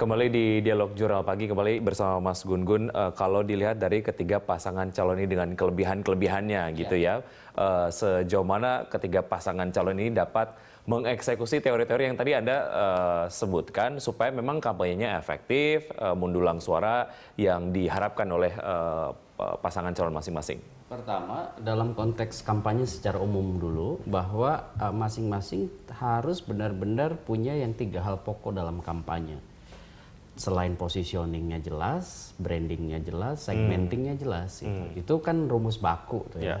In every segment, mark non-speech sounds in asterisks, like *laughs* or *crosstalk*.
Kembali di Dialog Jurnal Pagi, kembali bersama Mas Gun Gun. Uh, eh, kalau dilihat dari ketiga pasangan calon ini dengan kelebihan-kelebihannya gitu ya, uh, sejauh mana ketiga pasangan calon ini dapat mengeksekusi teori-teori yang tadi Anda uh, sebutkan supaya memang kampanyenya efektif, uh, mendulang suara yang diharapkan oleh uh, pasangan calon masing-masing? Pertama, dalam konteks kampanye secara umum dulu, bahwa masing-masing uh, masing -masing harus benar-benar punya yang tiga hal pokok dalam kampanye selain positioningnya jelas, brandingnya jelas, hmm. segmentingnya jelas, gitu. hmm. itu, itu kan rumus baku tuh yeah. Ya.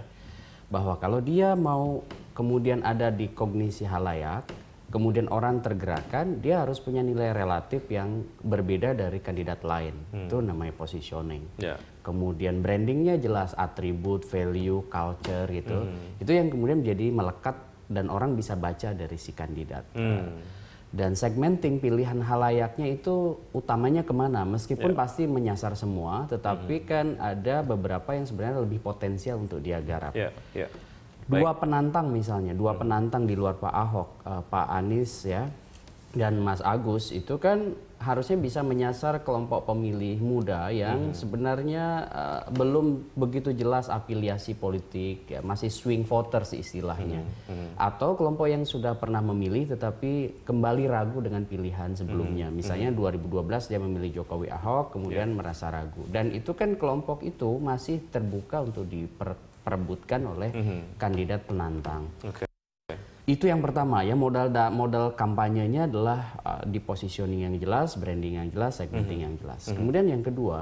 Bahwa kalau dia mau kemudian ada di kognisi halayak, kemudian orang tergerakkan, dia harus punya nilai relatif yang berbeda dari kandidat lain. Hmm. Itu namanya positioning. Yeah. Kemudian brandingnya jelas, atribut, value, culture gitu. Hmm. Itu yang kemudian menjadi melekat dan orang bisa baca dari si kandidat. Hmm dan segmenting pilihan halayaknya itu utamanya kemana meskipun yeah. pasti menyasar semua tetapi -hmm. kan ada beberapa yang sebenarnya lebih potensial untuk dia garap yeah. Yeah. dua penantang misalnya dua -hmm. penantang di luar Pak Ahok uh, Pak Anies ya dan Mas Agus itu kan harusnya bisa menyasar kelompok pemilih muda yang hmm. sebenarnya uh, belum begitu jelas afiliasi politik, ya, masih swing voters istilahnya, hmm. Hmm. atau kelompok yang sudah pernah memilih tetapi kembali ragu dengan pilihan sebelumnya. Hmm. hmm. Misalnya hmm. 2012 dia memilih Jokowi Ahok, kemudian yeah. merasa ragu, dan itu kan kelompok itu masih terbuka untuk diperebutkan oleh hmm. kandidat penantang. Okay. Itu yang pertama ya modal da, modal kampanyenya adalah uh, di positioning yang jelas, branding yang jelas, segmenting mm -hmm. yang jelas. Mm -hmm. Kemudian yang kedua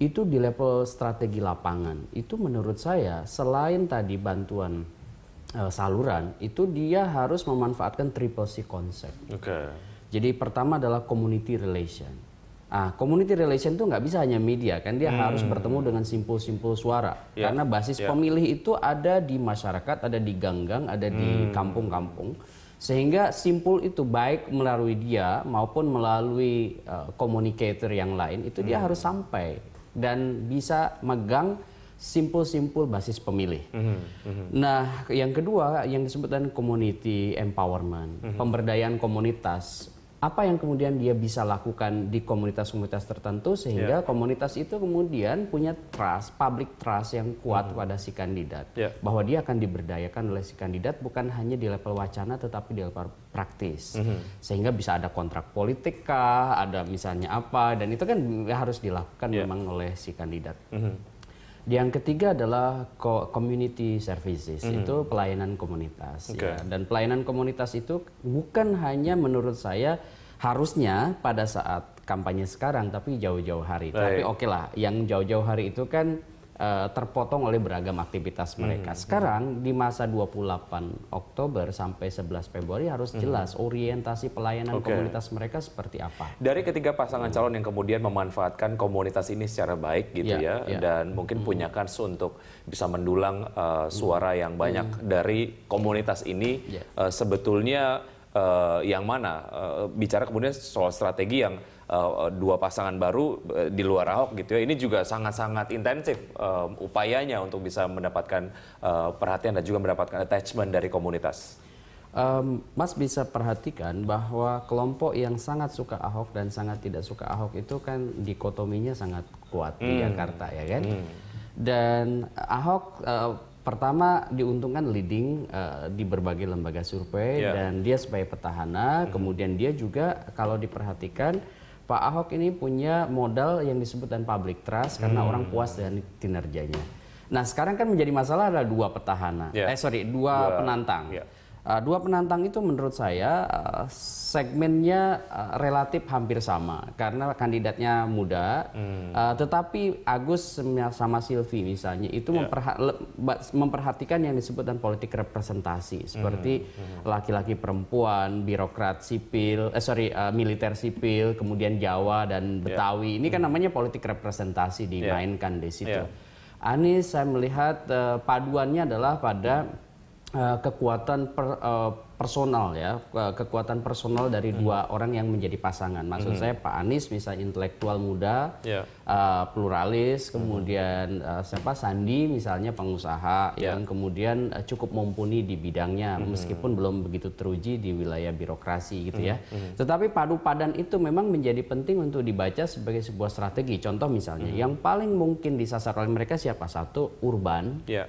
itu di level strategi lapangan itu menurut saya selain tadi bantuan uh, saluran itu dia harus memanfaatkan triple C konsep. Okay. Jadi pertama adalah community relation Ah, community relation itu nggak bisa hanya media kan dia hmm. harus bertemu dengan simpul-simpul suara yeah. karena basis yeah. pemilih itu ada di masyarakat, ada di ganggang, ada hmm. di kampung-kampung sehingga simpul itu baik melalui dia maupun melalui uh, eh, communicator yang lain itu hmm. dia harus sampai dan bisa megang simpul-simpul basis pemilih. Mm -hmm. Nah, yang kedua yang disebut dengan community empowerment, mm -hmm. pemberdayaan komunitas apa yang kemudian dia bisa lakukan di komunitas-komunitas tertentu sehingga yeah. komunitas itu kemudian punya trust, public trust yang kuat mm. pada si kandidat yeah. bahwa dia akan diberdayakan oleh si kandidat bukan hanya di level wacana tetapi di level praktis mm -hmm. sehingga bisa ada kontrak politik kah, ada misalnya apa dan itu kan harus dilakukan yeah. memang oleh si kandidat. Mm -hmm. Yang ketiga adalah community services, mm. itu pelayanan komunitas. Okay. Ya. Dan pelayanan komunitas itu bukan hanya menurut saya harusnya pada saat kampanye sekarang, tapi jauh-jauh hari. Baik. Tapi oke okay lah, yang jauh-jauh hari itu kan uh, terpotong oleh beragam aktivitas hmm. mereka. Hmm. Sekarang di masa 28 Oktober sampai 11 Februari harus hmm. jelas hmm. orientasi pelayanan okay. komunitas mereka seperti apa. Dari ketiga pasangan hmm. calon yang kemudian memanfaatkan komunitas ini secara baik gitu yeah, ya yeah. Ya. dan mungkin hmm. punya kans untuk bisa mendulang uh, suara hmm. yang banyak hmm. dari komunitas ini yeah. Ya. uh, sebetulnya uh, yang mana uh, bicara kemudian soal strategi yang Eh, dua pasangan baru eh, di luar Ahok gitu ya. Ini juga sangat-sangat intensif uh, upayanya untuk bisa mendapatkan uh, perhatian dan juga mendapatkan attachment dari komunitas. Um, Mas bisa perhatikan bahwa kelompok yang sangat suka Ahok dan sangat tidak suka Ahok itu kan dikotominya sangat kuat hmm. di Jakarta ya kan. Hmm. Dan Ahok uh, pertama diuntungkan leading uh, di berbagai lembaga survei yeah. dan dia sebagai petahana, hmm. kemudian dia juga kalau diperhatikan Pak Ahok ini punya modal yang disebut dan public trust karena hmm. orang puas dengan kinerjanya. Nah sekarang kan menjadi masalah ada dua petahana, yeah. eh sorry dua yeah. penantang. Yeah Eh, dua penantang itu menurut saya eh, segmennya eh, relatif hampir sama karena kandidatnya muda, hmm. tetapi Agus sama Silvi misalnya itu yeah. Ya. memperhatikan yang disebut dan politik representasi seperti laki-laki hmm. hmm. hmm. perempuan, birokrat sipil, eh sorry militer sipil, kemudian Jawa dan ya. Betawi yeah. ini kan hmm. namanya politik representasi ya. dimainkan yeah. di situ. Yeah. Anies saya melihat paduannya adalah pada hmm Eh, kekuatan per, uh, personal ya eh, kekuatan personal dari hmm. dua orang yang menjadi pasangan maksud hmm. saya Pak Anies misalnya intelektual muda yeah. Ya. uh, pluralis hmm. kemudian hmm. uh, siapa Sandi misalnya pengusaha yeah. yang kemudian uh, cukup mumpuni di bidangnya hmm. meskipun belum begitu teruji di wilayah birokrasi gitu hmm. ya hmm. tetapi padu padan itu memang menjadi penting untuk dibaca sebagai sebuah strategi contoh misalnya hmm. yang paling mungkin disasar oleh mereka siapa satu urban yeah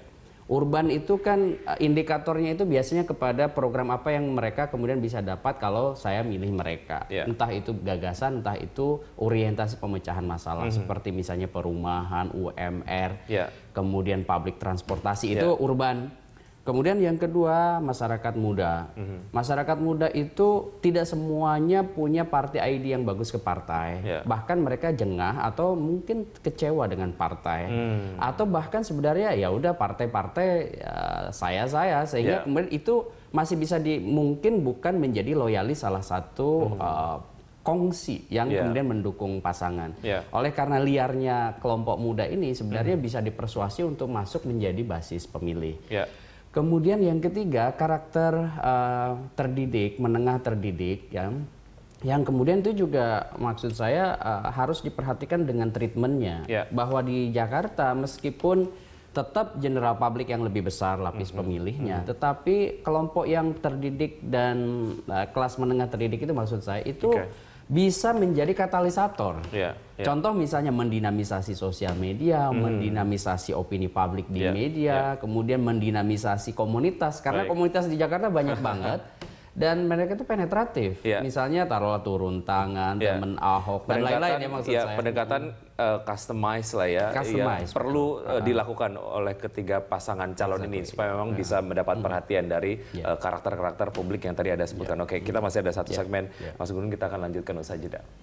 Urban itu kan eh, indikatornya itu biasanya kepada program apa yang mereka kemudian bisa dapat kalau saya milih mereka. Yeah. Entah itu gagasan, entah itu orientasi pemecahan masalah mm -hmm. seperti misalnya perumahan, UMR, yeah. kemudian publik transportasi yeah. itu urban. Kemudian yang kedua, masyarakat muda. Mm-hmm. Masyarakat muda itu tidak semuanya punya partai ID yang bagus ke partai. Yeah. Bahkan mereka jengah atau mungkin kecewa dengan partai. Mm. Atau bahkan sebenarnya ya udah partai-partai ya, saya-saya sehingga yeah. kemudian itu masih bisa di mungkin bukan menjadi loyalis salah satu mm-hmm. uh, kongsi yang yeah. kemudian mendukung pasangan. Yeah. Oleh karena liarnya kelompok muda ini sebenarnya mm -hmm. bisa dipersuasi untuk masuk menjadi basis pemilih. Yeah. Kemudian yang ketiga karakter uh, terdidik, menengah terdidik ya. Yang kemudian itu juga maksud saya uh, harus diperhatikan dengan treatmentnya. ya. Bahwa di Jakarta meskipun tetap general public yang lebih besar lapis mm -hmm. pemilihnya, mm -hmm. tetapi kelompok yang terdidik dan uh, kelas menengah terdidik itu maksud saya itu okay bisa menjadi katalisator. Yeah, yeah. Contoh misalnya mendinamisasi sosial media, mm. mendinamisasi opini publik di yeah, media, yeah. kemudian mendinamisasi komunitas karena Baik. komunitas di Jakarta banyak banget. *laughs* dan mereka itu penetratif. Yeah. Misalnya taruhlah turun tangan, ya. temen Ahok dan lain-lain ya maksud ya, saya. Pendekatan uh, customize lah ya, iya. customize, yang perlu uh, dilakukan oleh ketiga pasangan calon exactly. ini supaya memang yeah. bisa mendapat mm. perhatian dari iya. eh, karakter-karakter yeah. uh, publik yang tadi ada sebutkan. Yeah. Oke, kita masih ada satu yeah. segmen, yeah. Mas Gunung kita akan lanjutkan usaha jeda.